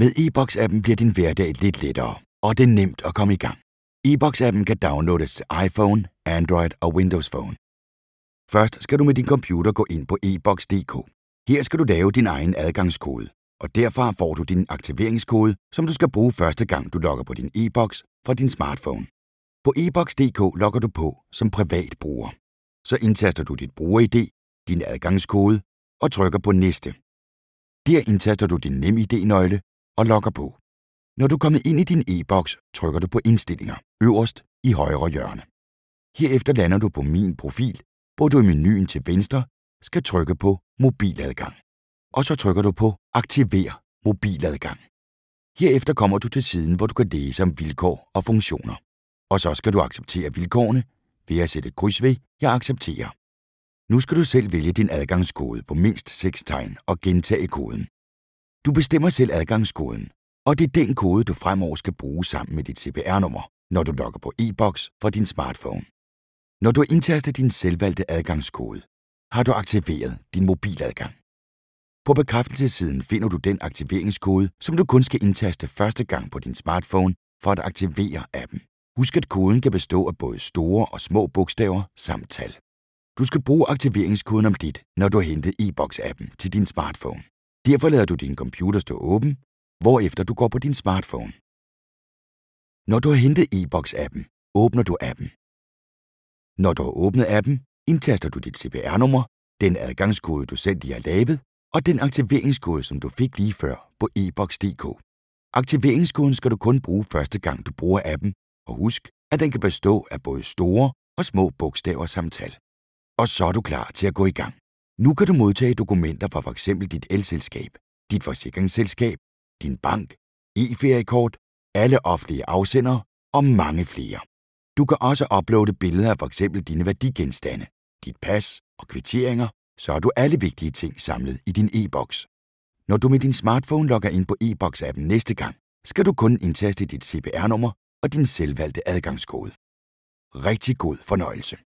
Med e-Boks-appen bliver din hverdag lidt lettere, og det er nemt at komme i gang. E-Boks-appen kan downloades til iPhone, Android og Windows Phone. Først skal du med din computer gå ind på e-Boks.dk. Her skal du lave din egen adgangskode, og derfra får du din aktiveringskode, som du skal bruge første gang du logger på din e-Boks fra din smartphone. På e-Boks.dk logger du på som privat bruger. Så indtaster du dit bruger-ID, din adgangskode og trykker på Næste. Der indtaster du din nem ID-nøgle og logger på. Når du er kommet ind i din e-Boks, trykker du på Indstillinger øverst i højre hjørne. Herefter lander du på Min profil, hvor du i menuen til venstre skal trykke på Mobiladgang. Og så trykker du på Aktiver mobiladgang. Herefter kommer du til siden, hvor du kan læse om vilkår og funktioner. Og så skal du acceptere vilkårene ved at sætte kryds ved Jeg accepterer. Nu skal du selv vælge din adgangskode på mindst 6 tegn og gentage koden. Du bestemmer selv adgangskoden, og det er den kode, du fremover skal bruge sammen med dit CPR-nummer, når du logger på e-Boks fra din smartphone. Når du indtaster din selvvalgte adgangskode, har du aktiveret din mobiladgang. På bekræftelsessiden finder du den aktiveringskode, som du kun skal indtaste første gang på din smartphone for at aktivere appen. Husk, at koden kan bestå af både store og små bogstaver samt tal. Du skal bruge aktiveringskoden om lidt, når du har hentet e-Boks-appen til din smartphone. Derfor lader du din computer stå åben, hvorefter du går på din smartphone. Når du har hentet e box appen åbner du appen. Når du har åbnet appen, indtaster du dit CPR-nummer, den adgangskode, du selv lige har lavet, og den aktiveringskode, som du fik lige før på e boxdk Aktiveringskoden skal du kun bruge første gang, du bruger appen, og husk, at den kan bestå af både store og små bogstaver samt tal. Og så er du klar til at gå i gang. Nu kan du modtage dokumenter fra f.eks. dit elselskab, dit forsikringsselskab, din bank, e-feriekort, alle offentlige afsendere og mange flere. Du kan også uploade billeder af f.eks. dine værdigenstande, dit pas og kvitteringer, så har du alle vigtige ting samlet i din e-boks. Når du med din smartphone logger ind på e-boks-appen næste gang, skal du kun indtaste dit CPR-nummer og din selvvalgte adgangskode. Rigtig god fornøjelse.